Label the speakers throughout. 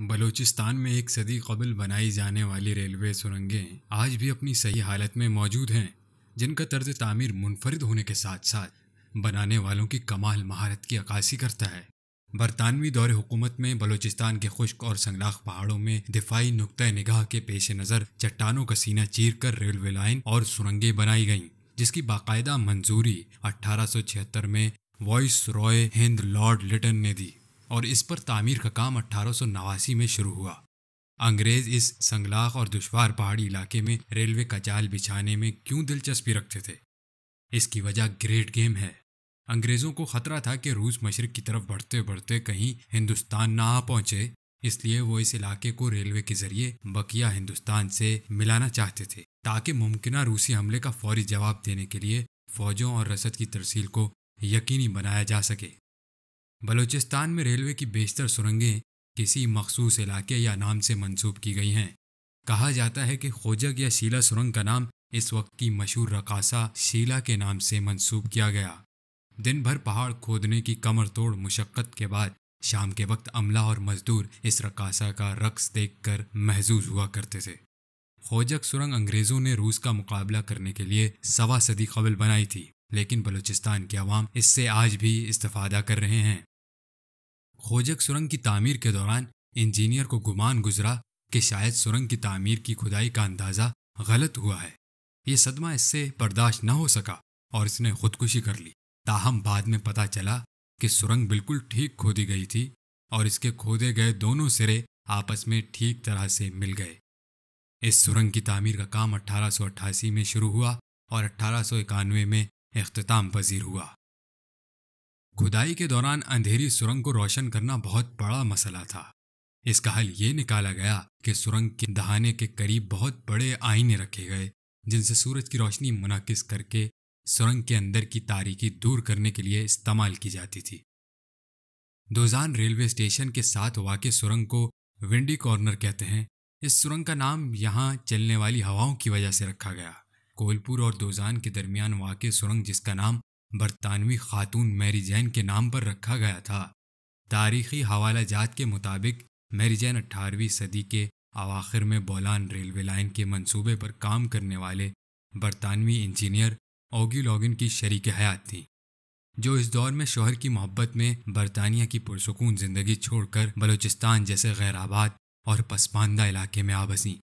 Speaker 1: बलूचिस्तान में एक सदी कबल बनाई जाने वाली रेलवे सुरंगें आज भी अपनी सही हालत में मौजूद हैं जिनका तर्ज तामीर मुनफरद होने के साथ साथ बनाने वालों की कमाल महारत की अक्सी करता है बरतानवी दौर हुकूमत में बलूचिस्तान के खुश्क और संगलाख पहाड़ों में दिफाई नुक़ निगाह के पेश नज़र चट्टानों का सीना चीर कर रेलवे लाइन और सुरंगें बनाई गईं जिसकी बाकायदा मंजूरी छिहत्तर में viceroy Hind Lord Lytton ने दी और इस पर तामीर का काम अट्ठारह में शुरू हुआ अंग्रेज इस संगलाख और दुशवार पहाड़ी इलाके में रेलवे का जाल बिछाने में क्यों दिलचस्पी रखते थे इसकी वजह ग्रेट गेम है अंग्रेजों को खतरा था कि रूस मशरक की तरफ बढ़ते बढ़ते कहीं हिंदुस्तान ना आ पहुंचे इसलिए वो इस इलाके को रेलवे के जरिए बकिया हिंदुस्तान से मिलाना चाहते थे ताकि मुमकिन रूसी हमले का फौरी जवाब देने के लिए फौजों और रसद की तरसील को यकीनी बनाया जा सके बलूचिस्तान में रेलवे की बेशतर सुरंगें किसी मखसूस इलाके या नाम से मंसूब की गई हैं कहा जाता है कि खोजक या शीला सुरंग का नाम इस वक्त की मशहूर रकासा शीला के नाम से मंसूब किया गया दिन भर पहाड़ खोदने की कमर तोड़ मुशक्क़त के बाद शाम के वक्त अमला और मजदूर इस रकासा का रक्स देखकर महजूज हुआ करते थे खोजक सुरंग अंग्रेज़ों ने रूस का मुकाबला करने के लिए सवा सदी कबल बनाई थी लेकिन बलूचिस्तान की आवाम इससे आज भी इस्तफादा कर रहे हैं खोजक सुरंग की तमीर के दौरान इंजीनियर को गुमान गुजरा कि शायद सुरंग की तमीर की खुदाई का अंदाज़ा गलत हुआ है ये सदमा इससे बर्दाश्त न हो सका और इसने खुदकुशी कर ली ताहम बाद में पता चला कि सुरंग बिल्कुल ठीक खोदी गई थी और इसके खोदे गए दोनों सिरे आपस में ठीक तरह से मिल गए इस सुरंग की तमीर का काम अट्ठारह में शुरू हुआ और अट्ठारह में अख्ताम पजीर हुआ खुदाई के दौरान अंधेरी सुरंग को रोशन करना बहुत बड़ा मसला था इसका हल ये निकाला गया कि सुरंग के दहाने के करीब बहुत बड़े आईने रखे गए जिनसे सूरज की रोशनी मुनकस करके सुरंग के अंदर की तारीखी दूर करने के लिए इस्तेमाल की जाती थी दोजान रेलवे स्टेशन के साथ वाक़ सुरंग को विंडी कॉर्नर कहते हैं इस सुरंग का नाम यहाँ चलने वाली हवाओं की वजह से रखा गया कोलपुर और दोजान के दरमियान वाक़ सुरंग जिसका नाम बरतानवी खातून मैरी जैन के नाम पर रखा गया था तारीखी हवाला जात के मुताबिक मैरी जैन अट्ठारहवीं सदी के अवाखिर में बोलान रेलवे लाइन के मंसूबे पर काम करने वाले बरतानवी इंजीनियर ओगी लॉगिन की शरीक हयात थी जो इस दौर में शोहर की मोहब्बत में बरतानिया की पुरसकून ज़िंदगी छोड़कर बलूचिस्तान जैसे गैराबाद और पसमानदा इलाके में आ बसी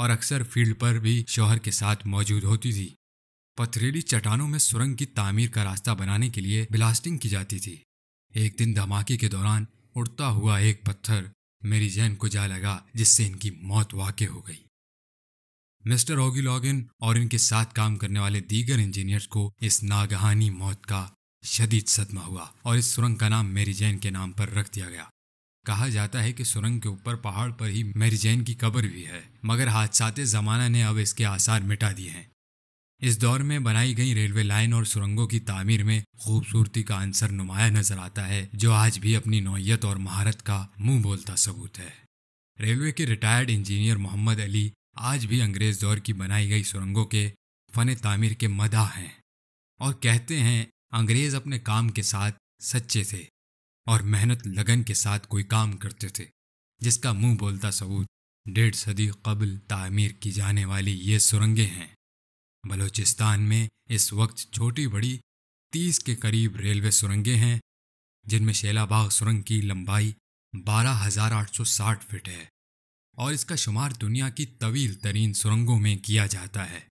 Speaker 1: और अक्सर फील्ड पर भी शौहर के साथ मौजूद होती थी पथरीली चट्टानों में सुरंग की तामीर का रास्ता बनाने के लिए ब्लास्टिंग की जाती थी एक दिन धमाके के दौरान उड़ता हुआ एक पत्थर मेरी जैन को जा लगा जिससे इनकी मौत वाक़ हो गई मिस्टर ओगी लॉगिन और इनके साथ काम करने वाले दीगर इंजीनियर्स को इस नागहानी मौत का शदीद सदमा हुआ और इस सुरंग का नाम मेरी जैन के नाम पर रख दिया गया कहा जाता है कि सुरंग के ऊपर पहाड़ पर ही जैन की कब्र भी है मगर हादसाते ज़माना ने अब इसके आसार मिटा दिए हैं इस दौर में बनाई गई रेलवे लाइन और सुरंगों की तामीर में खूबसूरती का आंसर नुमाया नजर आता है जो आज भी अपनी नौयत और महारत का मुंह बोलता सबूत है रेलवे के रिटायर्ड इंजीनियर मोहम्मद अली आज भी अंग्रेज दौर की बनाई गई सुरंगों के फन तामीर के मदा हैं और कहते हैं अंग्रेज अपने काम के साथ सच्चे थे और मेहनत लगन के साथ कोई काम करते थे जिसका मुंह बोलता सबूत डेढ़ सदी कबल तामीर की जाने वाली ये सुरंगें हैं बलूचिस्तान में इस वक्त छोटी बड़ी तीस के करीब रेलवे सुरंगें हैं जिनमें शैलाबाग सुरंग की लंबाई 12,860 फीट है और इसका शुमार दुनिया की तवील तरीन सुरंगों में किया जाता है